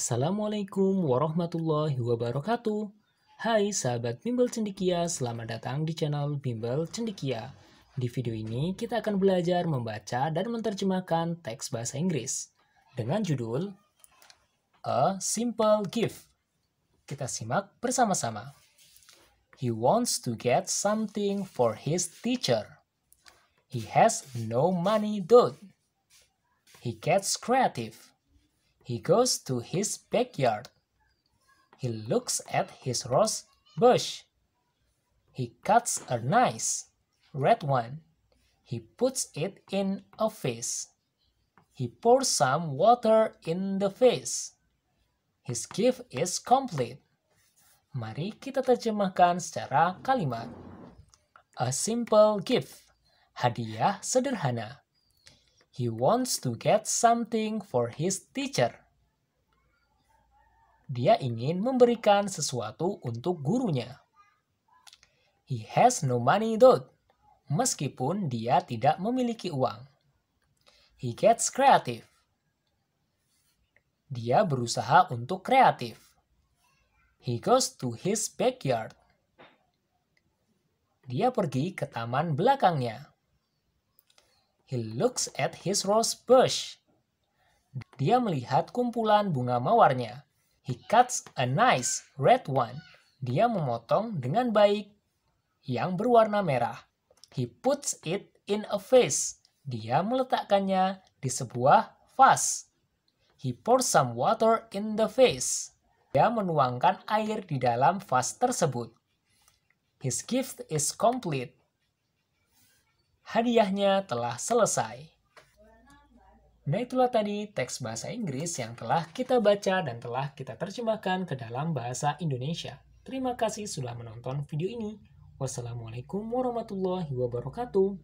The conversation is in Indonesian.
Assalamualaikum warahmatullahi wabarakatuh. Hai sahabat Bimbel Cendikia, selamat datang di channel Bimbel Cendikia. Di video ini kita akan belajar membaca dan menerjemahkan teks bahasa Inggris dengan judul A Simple Gift. Kita simak bersama-sama. He wants to get something for his teacher. He has no money though. He gets creative. He goes to his backyard. He looks at his rose bush. He cuts a nice red one. He puts it in a vase. He pours some water in the vase. His gift is complete. Mari kita terjemahkan secara kalimat. A simple gift, hadiah sederhana. He wants to get something for his teacher. Dia ingin memberikan sesuatu untuk gurunya. He has no money though, meskipun dia tidak memiliki uang. He gets creative. Dia berusaha untuk kreatif. He goes to his backyard. Dia pergi ke taman belakangnya. He looks at his rose bush. Dia melihat kumpulan bunga mawarnya. He cuts a nice red one. Dia memotong dengan baik yang berwarna merah. He puts it in a vase. Dia meletakkannya di sebuah vas. He pours some water in the vase. Dia menuangkan air di dalam vas tersebut. His gift is complete hadiahnya telah selesai. Nah itulah tadi teks bahasa Inggris yang telah kita baca dan telah kita terjemahkan ke dalam bahasa Indonesia. Terima kasih sudah menonton video ini. Wassalamualaikum warahmatullahi wabarakatuh.